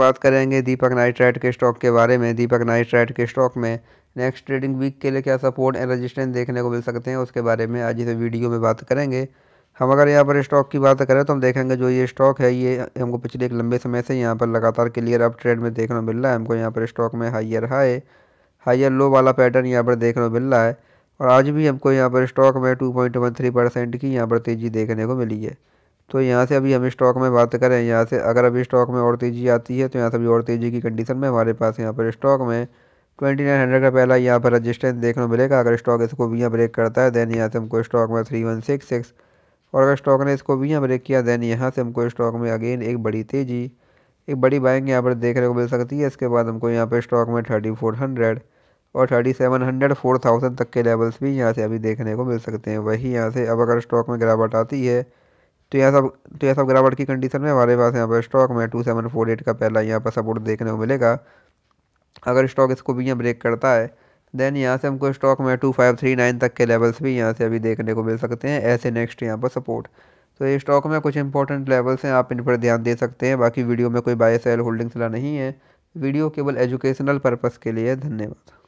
बात करेंगे दीपक नाइट्राइट के स्टॉक के बारे में दीपक नाइट्राइट के स्टॉक में नेक्स्ट ट्रेडिंग वीक के लिए क्या सपोर्ट एंड रेजिस्टेंस देखने को मिल सकते हैं उसके बारे में आज इस वीडियो में बात करेंगे हम अगर यहाँ पर स्टॉक की बात करें तो हम देखेंगे जो ये स्टॉक है ये हमको पिछले एक लंबे समय से यहाँ पर लगातार क्लियर अप ट्रेड में देखने को मिल रहा है हमको यहाँ पर स्टॉक में हाइयर हाई हाइयर लो वाला पैटर्न यहाँ पर देखने को मिल रहा है और आज भी हमको यहाँ पर स्टॉक में two point one three percent की यहाँ पर तेज़ी देखने को मिली है तो यहाँ से अभी हम स्टॉक में बात करें यहाँ से अगर अभी स्टॉक में और तेज़ी आती है तो यहाँ से अभी और तेज़ी की कंडीशन में हमारे पास यहाँ पर स्टॉक में ट्वेंटी नाइन हंड्रेड का पहला यहाँ पर रजिस्टेंस देखने को मिलेगा अगर स्टॉक इसको भी यहाँ ब्रेक करता है देन यहाँ से हमको स्टॉक में थ्री वन सिक्स सिक्स और अगर स्टॉक ने इसको भी यहाँ ब्रेक किया देन यहाँ से हमको स्टॉक में अगेन एक बड़ी तेज़ी एक बड़ी बाइंग यहाँ पर देखने को मिल सकती है इसके बाद हमको यहाँ पर स्टॉक में थर्टी फोर हंड्रेड और thirty seven hundred four thousand तक के लेवल्स भी यहाँ से अभी देखने को मिल सकते हैं वही यहाँ से अब अगर स्टॉक में गिरावट आती है तो यह सब तो यह सब गिरावट की कंडीशन में हमारे पास यहाँ पर स्टॉक में टू सेवन फोर एट का पहला यहाँ पर सपोर्ट देखने को मिलेगा अगर स्टॉक इसको भी यहाँ ब्रेक करता है देन यहाँ से हमको स्टॉक में टू फाइव थ्री नाइन तक के लेवल्स भी यहाँ से अभी देखने को मिल सकते हैं ऐसे नेक्स्ट यहाँ पर सपोर्ट तो ये स्टॉक में कुछ इंपॉर्टेंट लेवल्स हैं आप इन पर ध्यान दे सकते हैं बाकी वीडियो में कोई बाय सेल होल्डिंग्स ला नहीं है वीडियो केवल एजुकेशनल पर्पज़ के लिए धन्यवाद